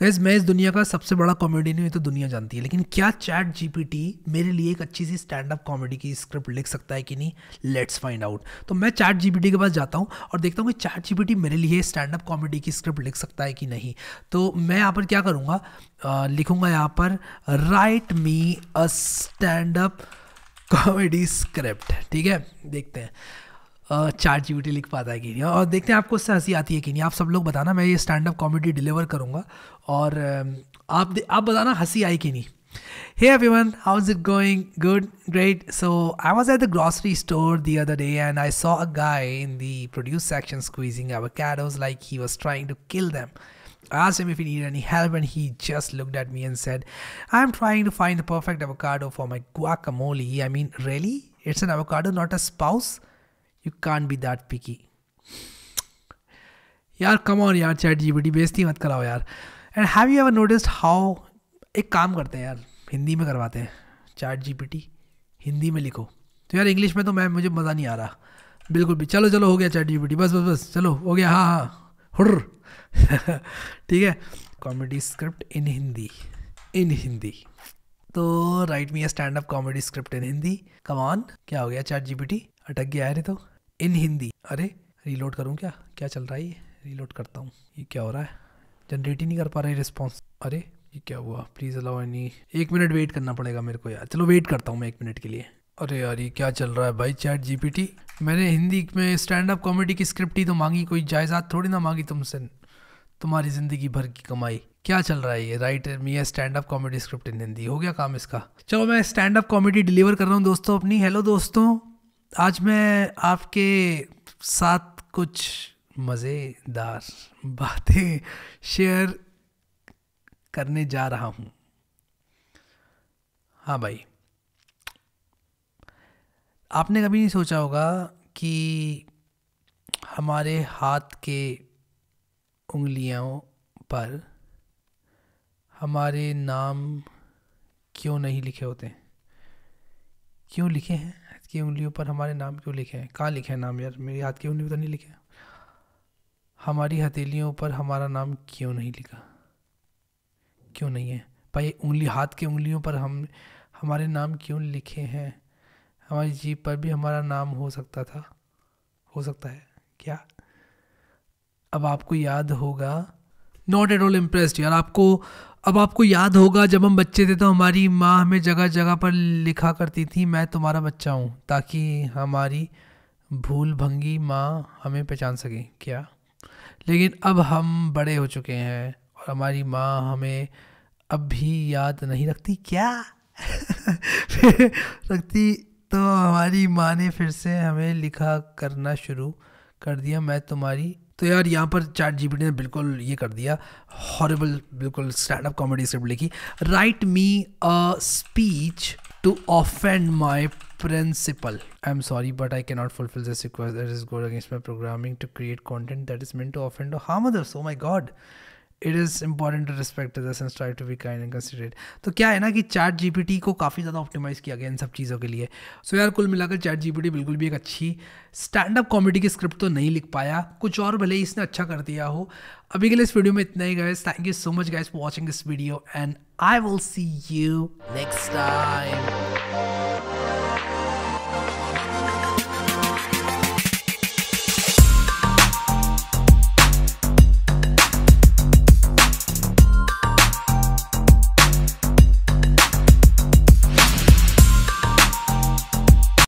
Gas मैं इस दुनिया का सबसे बड़ा कॉमेडी नहीं तो दुनिया जानती है लेकिन क्या चैट जी मेरे लिए एक अच्छी सी स्टैंड अप कॉमेडी की स्क्रिप्ट लिख सकता है कि नहीं लेट्स फाइंड आउट तो मैं चैट जी के पास जाता हूँ और देखता हूँ कि चैट जीपीटी मेरे लिए स्टैंड अप कॉमेडी की स्क्रिप्ट लिख सकता है कि नहीं तो मैं यहाँ पर क्या करूँगा लिखूँगा यहाँ पर write me a stand up comedy script ठीक है देखते हैं Charge जी बी लिख पाता है कि नहीं और देखते हैं आपको उससे हंसी आती है कि नहीं आप सब लोग बताना मैं ये स्टैंड अप कॉमेडी डिलीवर करूँगा और आप आप बताना हंसी आई कि Hey everyone, how's it going? Good, great. So, I was at the grocery store the other day and I saw a guy in the produce section squeezing avocados like he was trying to kill them. I asked him if he needed any help and he just looked at me and said, I'm trying to find the perfect avocado for my guacamole. I mean, really? It's an avocado, not a spouse? You can be that picky यार कम और यार chat G B बेजती मत कराओ यार and have you ever notice how एक काम करते हैं यार हिंदी में करवाते हैं चैट जी हिंदी में लिखो तो यार इंग्लिश में तो मैं मुझे मज़ा नहीं आ रहा बिल्कुल भी चलो चलो हो गया चैट जी बस बस बस चलो हो गया हाँ हाँ हुर ठीक है comedy script in Hindi in Hindi तो write me a stand up comedy script in Hindi come on क्या हो गया चैट जी अटक गया है तो इन हिंदी अरे रीलोड करूँ क्या क्या चल रहा है ये रीलोड करता हूँ ये क्या हो रहा है जनरेट ही नहीं कर पा रहे रिस्पॉन्स अरे ये क्या हुआ प्लीज़ अलाउ एनी एक मिनट वेट करना पड़ेगा मेरे को यार चलो वेट करता हूँ मैं एक मिनट के लिए अरे यार ये क्या चल रहा है भाई चैट जीपीटी मैंने हिंदी में स्टैंड अप कॉमेडी की स्क्रिप्ट ही तो मांगी कोई जायदाद थोड़ी ना मांगी तुमसे तुम्हारी ज़िंदगी भर की कमाई क्या चल रहा है ये राइट मी है stand up comedy script in Hindi हो गया काम इसका चलो मैं स्टैंड अप कॉमेडी डिलीवर कर रहा हूँ दोस्तों अपनी हेलो दोस्तों आज मैं आपके साथ कुछ मज़ेदार बातें शेयर करने जा रहा हूँ हाँ भाई आपने कभी नहीं सोचा होगा कि हमारे हाथ के उंगलियों पर हमारे नाम क्यों नहीं लिखे होते हैं क्यों लिखे हैं हाथ की उंगलियों पर हमारे नाम क्यों लिखे हैं कहाँ लिखे हैं नाम यार मेरी हाथ की उंगली तो नहीं लिखे हमारी हथेलियों पर हमारा नाम क्यों नहीं लिखा क्यों नहीं है भाई उंगली हाथ की उंगलियों पर हम हमारे नाम क्यों लिखे हैं हमारी जीप पर भी हमारा नाम हो सकता था हो सकता है क्या अब आपको याद होगा नॉट एट ऑल इम्प्रेस्ड यार आपको अब आपको याद होगा जब हम बच्चे थे तो हमारी माँ हमें जगह जगह पर लिखा करती थी मैं तुम्हारा बच्चा हूँ ताकि हमारी भूल भंगी माँ हमें पहचान सके क्या लेकिन अब हम बड़े हो चुके हैं और हमारी माँ हमें अब भी याद नहीं रखती क्या रखती तो हमारी माँ ने फिर से हमें लिखा करना शुरू कर दिया मैं तुम्हारी तो यार यहाँ पर चैट जी ने बिल्कुल ये कर दिया हॉरेबल बिल्कुल स्टैंड अप कॉमेडी स्क्रिप्ट लिखी write me a speech to offend my principal I am sorry but I not fulfil this request that is goes against my programming to create content that is mean to offend her mother so my god it is important to respect the try to be kind and considerate तो क्या है ना कि chat GPT को काफ़ी ज़्यादा optimise किया गया इन सब चीज़ों के लिए सो so यार कुल मिलाकर चैट जीपीटी बिल्कुल भी एक अच्छी स्टैंड अप कॉमेडी की स्क्रिप्ट तो नहीं लिख पाया कुछ और भले ही इसने अच्छा कर दिया हो अभी के लिए इस वीडियो में इतना ही guys thank you so much guys for watching this video and I will see you next time